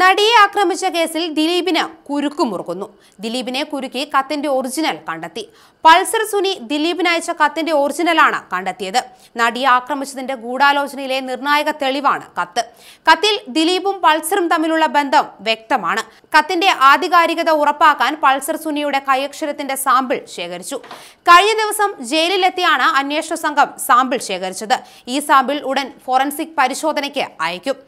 നടിയെ ആക്രമിച്ച കേസിൽ ദിലീപിന് കുരുക്കു മുറുക്കുന്നു ദിലീപിനെ കുരുക്കി കത്തിന്റെ ഒറിജിനൽ കണ്ടെത്തി പൾസർ സുനി ദിലീപിന് അയച്ച കത്തിന്റെ ഒറിജിനലാണ് കണ്ടെത്തിയത് നടിയെ ആക്രമിച്ചതിന്റെ ഗൂഢാലോചനയിലെ നിർണായക തെളിവാണ് കത്ത് കത്തിൽ ദിലീപും പൾസറും തമ്മിലുള്ള ബന്ധം വ്യക്തമാണ് കത്തിന്റെ ആധികാരികത ഉറപ്പാക്കാൻ പൾസർ സുനിയുടെ കൈയക്ഷരത്തിന്റെ സാമ്പിൾ ശേഖരിച്ചു കഴിഞ്ഞ ദിവസം ജയിലിലെത്തിയാണ് അന്വേഷണ സംഘം സാമ്പിൾ ശേഖരിച്ചത് ഈ സാമ്പിൾ ഉടൻ ഫോറൻസിക് പരിശോധനയ്ക്ക് അയക്കും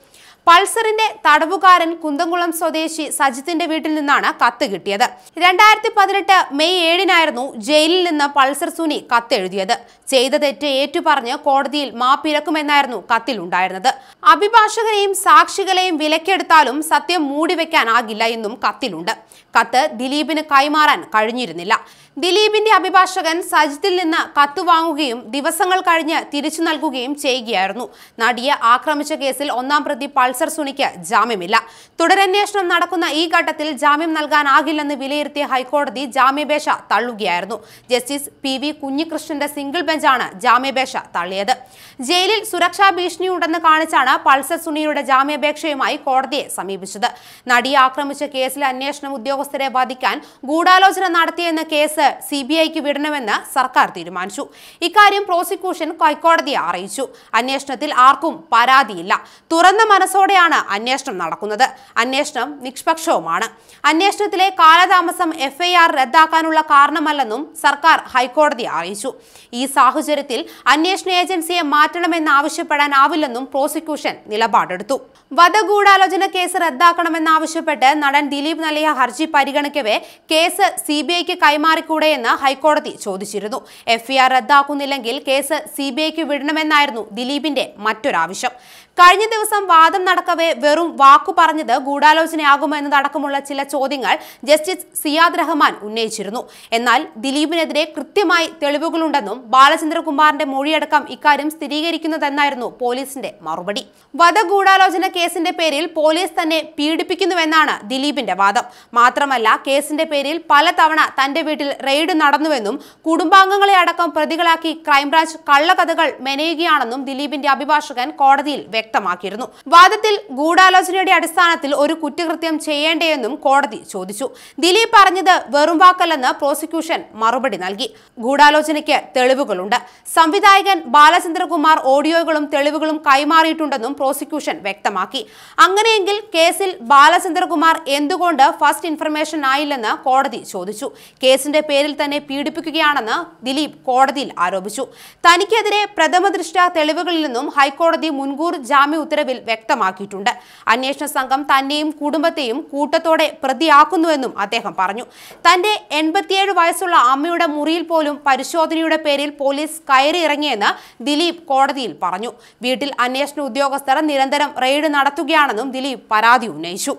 പൾസറിന്റെ തടവുകാരൻ കുന്തംകുളം സ്വദേശി സജിത്തിന്റെ വീട്ടിൽ നിന്നാണ് കത്ത് കിട്ടിയത് രണ്ടായിരത്തി പതിനെട്ട് മെയ് ഏഴിനായിരുന്നു ജയിലിൽ നിന്ന് പൾസർ സുനി കത്തെഴുതിയത് ചെയ്ത തെറ്റ് ഏറ്റുപറഞ്ഞ് കോടതിയിൽ മാപ്പിരക്കുമെന്നായിരുന്നു കത്തിലുണ്ടായിരുന്നത് അഭിഭാഷകരെയും സാക്ഷികളെയും വിലക്കെടുത്താലും സത്യം മൂടിവെക്കാനാകില്ല എന്നും കത്തിലുണ്ട് കത്ത് ദിലീപിന് കൈമാറാൻ കഴിഞ്ഞിരുന്നില്ല ദിലീപിന്റെ അഭിഭാഷകൻ സജിത്തിൽ നിന്ന് കത്ത് വാങ്ങുകയും ദിവസങ്ങൾ കഴിഞ്ഞ് തിരിച്ചു നൽകുകയും ചെയ്യുകയായിരുന്നു നടിയെ ആക്രമിച്ച കേസിൽ ഒന്നാം പ്രതി പൾ പൾസർ സുനിക്ക് ജാമ്യമില്ല തുടരന്വേഷണം നടക്കുന്ന ഈ ഘട്ടത്തിൽ ജാമ്യം നൽകാനാകില്ലെന്ന് വിലയിരുത്തിയ ഹൈക്കോടതി ജാമ്യപേക്ഷ തള്ളുകയായിരുന്നു ജസ്റ്റിസ് പി വി കുഞ്ഞികൃഷ്ണന്റെ സിംഗിൾ ബെഞ്ചാണ് ജാമ്യപേക്ഷ തള്ളിയത് ജയിലിൽ സുരക്ഷാ ഭീഷണിയുണ്ടെന്ന് കാണിച്ചാണ് പൾസർ സുനിയുടെ ജാമ്യാപേക്ഷയുമായി കോടതിയെ സമീപിച്ചത് നടിയെ ആക്രമിച്ച കേസിൽ അന്വേഷണം ഉദ്യോഗസ്ഥരെ വധിക്കാൻ ഗൂഢാലോചന നടത്തിയെന്ന കേസ് സി ബി ഐക്ക് വിടണമെന്ന് സർക്കാർ തീരുമാനിച്ചു ഇക്കാര്യം പ്രോസിക്യൂഷൻ ഹൈക്കോടതിയെ അറിയിച്ചു അന്വേഷണത്തിൽ ആർക്കും പരാതിയില്ല തുറന്ന മനസ്സോടെ വിശ്വാസത്തോടെയാണ് അന്വേഷണം നടക്കുന്നത് അന്വേഷണം നിഷ്പക്ഷവുമാണ് അന്വേഷണത്തിലെ കാലതാമസം എഫ്ഐആർ റദ്ദാക്കാനുള്ള കാരണമല്ലെന്നും സർക്കാർ ഹൈക്കോടതി അറിയിച്ചു ഈ സാഹചര്യത്തിൽ അന്വേഷണ ഏജൻസിയെ മാറ്റണമെന്ന് ആവശ്യപ്പെടാനാവില്ലെന്നും പ്രോസിക്യൂഷൻ നിലപാടെടുത്തു വധഗൂഢാലോചന കേസ് റദ്ദാക്കണമെന്നാവശ്യപ്പെട്ട് നടൻ ദിലീപ് നൽകിയ ഹർജി പരിഗണിക്കവേ കേസ് സി ബി ഐക്ക് കൈമാറിക്കൂടെയെന്ന് ഹൈക്കോടതി ചോദിച്ചിരുന്നു എഫ്ഐആർ റദ്ദാക്കുന്നില്ലെങ്കിൽ കേസ് സി ബി ഐക്ക് വിടണമെന്നായിരുന്നു ദിലീപിന്റെ മറ്റൊരാവശ്യം കഴിഞ്ഞ ദിവസം വാദം നടക്കവേ വെറും വാക്കു പറഞ്ഞത് ഗൂഢാലോചനയാകുമോ എന്നതടക്കമുള്ള ചില ചോദ്യങ്ങൾ ജസ്റ്റിസ് സിയാദ് റഹ്മാൻ ഉന്നയിച്ചിരുന്നു എന്നാൽ ദിലീപിനെതിരെ കൃത്യമായി തെളിവുകളുണ്ടെന്നും ബാലചന്ദ്രകുമാറിന്റെ മൊഴിയടക്കം ഇക്കാര്യം സ്ഥിരീകരിക്കുന്നതെന്നായിരുന്നു പോലീസിന്റെ മറുപടി വധഗൂഢാലോചന കേസിന്റെ പേരിൽ പോലീസ് തന്നെ പീഡിപ്പിക്കുന്നുവെന്നാണ് ദിലീപിന്റെ വാദം മാത്രമല്ല കേസിന്റെ പേരിൽ പലതവണ തന്റെ വീട്ടിൽ റെയ്ഡ് നടന്നുവെന്നും കുടുംബാംഗങ്ങളെ അടക്കം പ്രതികളാക്കി ക്രൈംബ്രാഞ്ച് കള്ളകഥകൾ മെനയുകയാണെന്നും ദിലീപിന്റെ അഭിഭാഷകൻ കോടതിയിൽ വ്യക്തമാക്കിയിരുന്നു അത്തരത്തിൽ ഗൂഢാലോചനയുടെ അടിസ്ഥാനത്തിൽ ഒരു കുറ്റകൃത്യം ചെയ്യേണ്ടേയെന്നും കോടതി ചോദിച്ചു ദിലീപ് പറഞ്ഞത് വെറും വാക്കല്ലെന്ന് പ്രോസിക്യൂഷൻ മറുപടി നൽകി ഗൂഢാലോചനയ്ക്ക് തെളിവുകളുണ്ട് സംവിധായകൻ ബാലചന്ദ്രകുമാർ ഓഡിയോകളും തെളിവുകളും കൈമാറിയിട്ടുണ്ടെന്നും പ്രോസിക്യൂഷൻ വ്യക്തമാക്കി അങ്ങനെയെങ്കിൽ കേസിൽ ബാലചന്ദ്രകുമാർ എന്തുകൊണ്ട് ഫസ്റ്റ് ഇൻഫർമേഷൻ ആയില്ലെന്ന് കോടതി ചോദിച്ചു കേസിന്റെ പേരിൽ തന്നെ പീഡിപ്പിക്കുകയാണെന്ന് ദിലീപ് കോടതിയിൽ ആരോപിച്ചു തനിക്കെതിരെ പ്രഥമദൃഷ്ട തെളിവുകളിൽ നിന്നും ഹൈക്കോടതി മുൻകൂർ ജാമ്യ ഉത്തരവിൽ വ്യക്തമാക്കി വ്യക്തമാക്കിയിട്ടുണ്ട് അന്വേഷണ സംഘം തന്നെയും കുടുംബത്തെയും കൂട്ടത്തോടെ പ്രതിയാക്കുന്നുവെന്നും അദ്ദേഹം പറഞ്ഞു തന്റെ എൺപത്തിയേഴ് വയസ്സുള്ള അമ്മയുടെ മുറിയിൽ പോലും പരിശോധനയുടെ പേരിൽ പോലീസ് കയറിയിറങ്ങിയെന്ന് ദിലീപ് കോടതിയിൽ പറഞ്ഞു വീട്ടിൽ അന്വേഷണ ഉദ്യോഗസ്ഥർ നിരന്തരം റെയ്ഡ് നടത്തുകയാണെന്നും ദിലീപ് പരാതി ഉന്നയിച്ചു